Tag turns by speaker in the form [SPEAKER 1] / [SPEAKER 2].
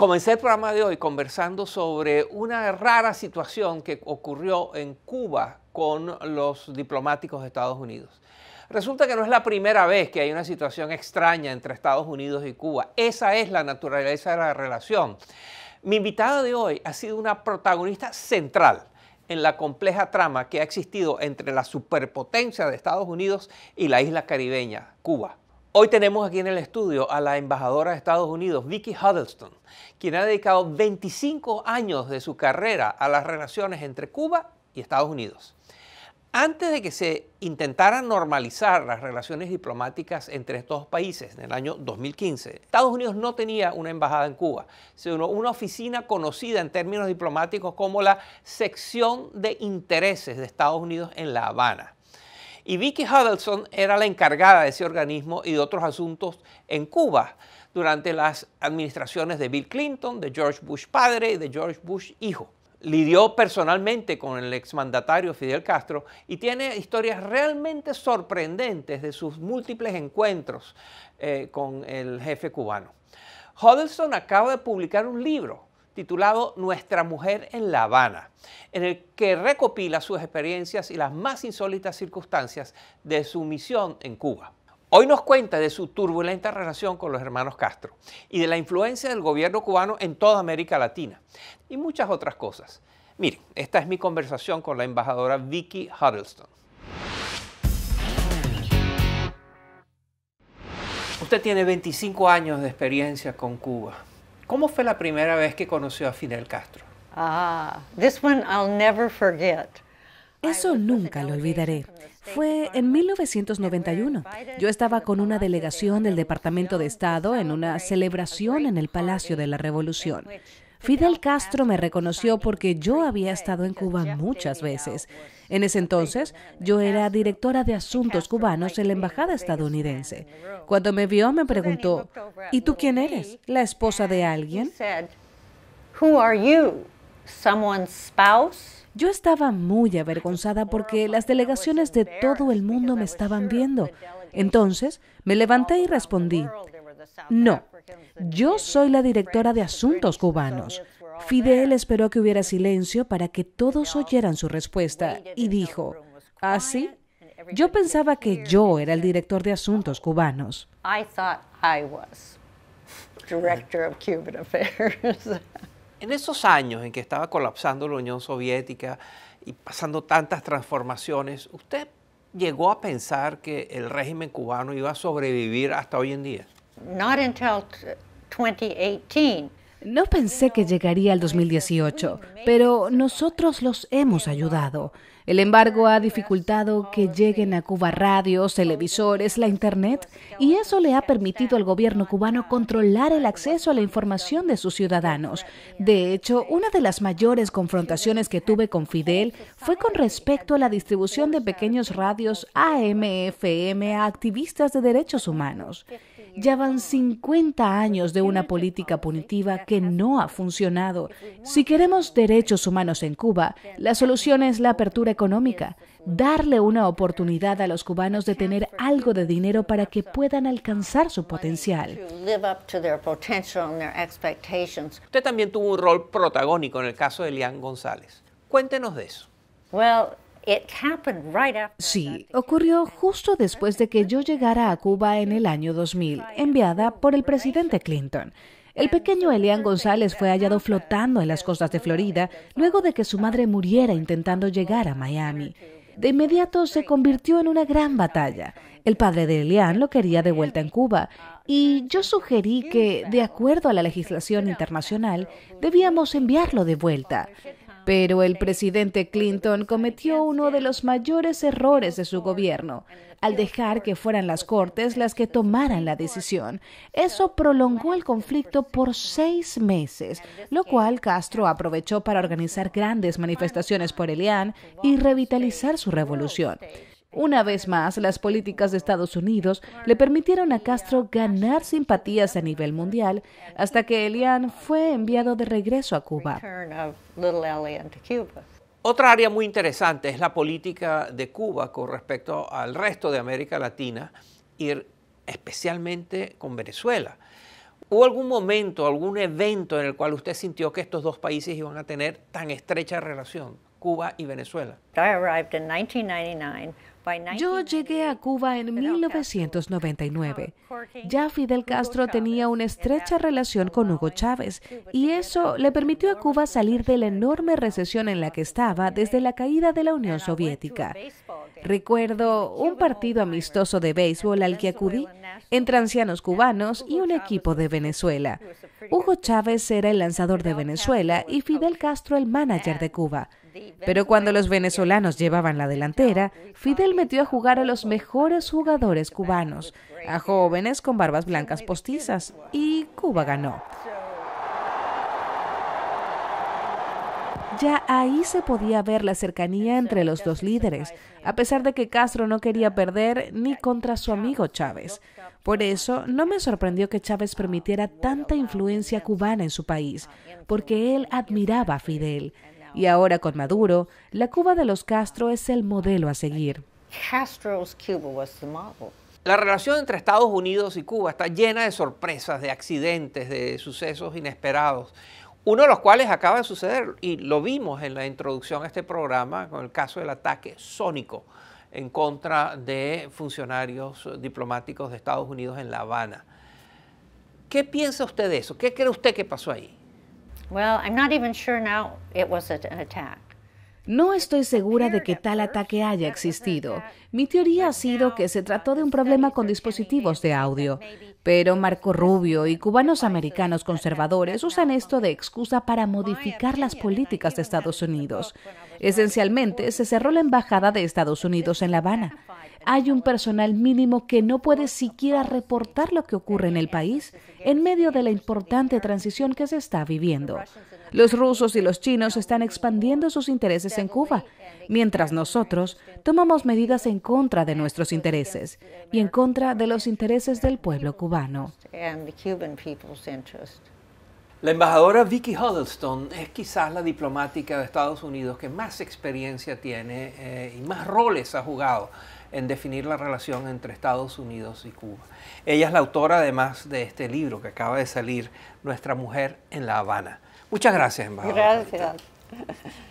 [SPEAKER 1] Comencé el programa de hoy conversando sobre una rara situación que ocurrió en Cuba con los diplomáticos de Estados Unidos. Resulta que no es la primera vez que hay una situación extraña entre Estados Unidos y Cuba. Esa es la naturaleza de la relación. Mi invitada de hoy ha sido una protagonista central en la compleja trama que ha existido entre la superpotencia de Estados Unidos y la isla caribeña, Cuba. Hoy tenemos aquí en el estudio a la embajadora de Estados Unidos, Vicky Huddleston, quien ha dedicado 25 años de su carrera a las relaciones entre Cuba y Estados Unidos. Antes de que se intentara normalizar las relaciones diplomáticas entre estos países en el año 2015, Estados Unidos no tenía una embajada en Cuba, sino una oficina conocida en términos diplomáticos como la Sección de Intereses de Estados Unidos en La Habana. Y Vicky Huddleston era la encargada de ese organismo y de otros asuntos en Cuba durante las administraciones de Bill Clinton, de George Bush padre y de George Bush hijo. Lidió personalmente con el exmandatario Fidel Castro y tiene historias realmente sorprendentes de sus múltiples encuentros eh, con el jefe cubano. Huddleston acaba de publicar un libro titulado Nuestra Mujer en La Habana, en el que recopila sus experiencias y las más insólitas circunstancias de su misión en Cuba. Hoy nos cuenta de su turbulenta relación con los hermanos Castro y de la influencia del gobierno cubano en toda América Latina y muchas otras cosas. Miren, esta es mi conversación con la embajadora Vicky Huddleston. Usted tiene 25 años de experiencia con Cuba. ¿Cómo fue la primera vez que conoció a Fidel Castro?
[SPEAKER 2] Ah, this one I'll never forget. Eso nunca lo olvidaré. Fue en 1991. Yo estaba con una delegación del Departamento de Estado en una celebración en el Palacio de la Revolución. Fidel Castro me reconoció porque yo había estado en Cuba muchas veces. En ese entonces, yo era directora de asuntos cubanos en la embajada estadounidense. Cuando me vio, me preguntó, ¿y tú quién eres? ¿La esposa de alguien? Yo estaba muy avergonzada porque las delegaciones de todo el mundo me estaban viendo. Entonces me levanté y respondí, no, yo soy la directora de asuntos cubanos. Fidel esperó que hubiera silencio para que todos oyeran su respuesta y dijo, ¿así? ¿Ah, yo pensaba que yo era el director de asuntos cubanos.
[SPEAKER 1] En esos años en que estaba colapsando la Unión Soviética y pasando tantas transformaciones, ¿usted llegó a pensar que el régimen cubano iba a sobrevivir hasta hoy en día?
[SPEAKER 2] No pensé que llegaría al 2018, pero nosotros los hemos ayudado. El embargo ha dificultado que lleguen a Cuba radios, televisores, la Internet, y eso le ha permitido al gobierno cubano controlar el acceso a la información de sus ciudadanos. De hecho, una de las mayores confrontaciones que tuve con Fidel fue con respecto a la distribución de pequeños radios AM-FM a activistas de derechos humanos. Ya van 50 años de una política punitiva que no ha funcionado. Si queremos derechos humanos en Cuba, la solución es la apertura económica, darle una oportunidad a los cubanos de tener algo de dinero para que puedan alcanzar su potencial. Usted
[SPEAKER 1] también tuvo un rol protagónico en el caso de Elian González. Cuéntenos de eso. Sí,
[SPEAKER 2] ocurrió justo después de que yo llegara a Cuba en el año 2000, enviada por el presidente Clinton. El pequeño Elian González fue hallado flotando en las costas de Florida luego de que su madre muriera intentando llegar a Miami. De inmediato se convirtió en una gran batalla. El padre de Elian lo quería de vuelta en Cuba uh, y yo sugerí que, de acuerdo a la legislación internacional, debíamos enviarlo de vuelta. Pero el presidente Clinton cometió uno de los mayores errores de su gobierno, al dejar que fueran las Cortes las que tomaran la decisión. Eso prolongó el conflicto por seis meses, lo cual Castro aprovechó para organizar grandes manifestaciones por Elian y revitalizar su revolución. Una vez más, las políticas de Estados Unidos le permitieron a Castro ganar simpatías a nivel mundial hasta que Elian fue enviado de regreso a Cuba.
[SPEAKER 1] Otra área muy interesante es la política de Cuba con respecto al resto de América Latina y especialmente con Venezuela. ¿Hubo algún momento, algún evento en el cual usted sintió que estos dos países iban a tener tan estrecha relación, Cuba y Venezuela?
[SPEAKER 2] Yo llegué a Cuba en 1999. Ya Fidel Castro tenía una estrecha relación con Hugo Chávez y eso le permitió a Cuba salir de la enorme recesión en la que estaba desde la caída de la Unión Soviética. Recuerdo un partido amistoso de béisbol al que acudí entre ancianos cubanos y un equipo de Venezuela. Hugo Chávez era el lanzador de Venezuela y Fidel Castro el manager de Cuba. Pero cuando los venezolanos llevaban la delantera, Fidel metió a jugar a los mejores jugadores cubanos, a jóvenes con barbas blancas postizas, y Cuba ganó. Ya ahí se podía ver la cercanía entre los dos líderes, a pesar de que Castro no quería perder ni contra su amigo Chávez. Por eso no me sorprendió que Chávez permitiera tanta influencia cubana en su país, porque él admiraba a Fidel. Y ahora con Maduro, la Cuba de los Castro es el modelo a seguir.
[SPEAKER 1] Castro's Cuba was the model. La relación entre Estados Unidos y Cuba está llena de sorpresas, de accidentes, de sucesos inesperados, uno de los cuales acaba de suceder y lo vimos en la introducción a este programa con el caso del ataque sónico en contra de funcionarios diplomáticos de Estados Unidos en La Habana. ¿Qué piensa usted de eso? ¿Qué cree usted que pasó ahí?
[SPEAKER 2] Well, I'm not even
[SPEAKER 1] sure now it was an attack.
[SPEAKER 2] No estoy segura de que tal ataque haya existido. Mi teoría ha sido que se trató de un problema con dispositivos de audio, pero Marco Rubio y cubanos americanos conservadores usan esto de excusa para modificar las políticas de Estados Unidos. Esencialmente, se cerró la embajada de Estados Unidos en La Habana hay un personal mínimo que no puede siquiera reportar lo que ocurre en el país en medio de la importante transición que se está viviendo. Los rusos y los chinos están expandiendo sus intereses en Cuba, mientras nosotros tomamos medidas en contra de nuestros intereses y en contra de los intereses del pueblo cubano.
[SPEAKER 1] La embajadora Vicky Huddleston es quizás la diplomática de Estados Unidos que más experiencia tiene eh, y más roles ha jugado en definir la relación entre Estados Unidos y Cuba. Ella es la autora además de este libro que acaba de salir, Nuestra Mujer en La Habana. Muchas gracias, embajadora. Gracias.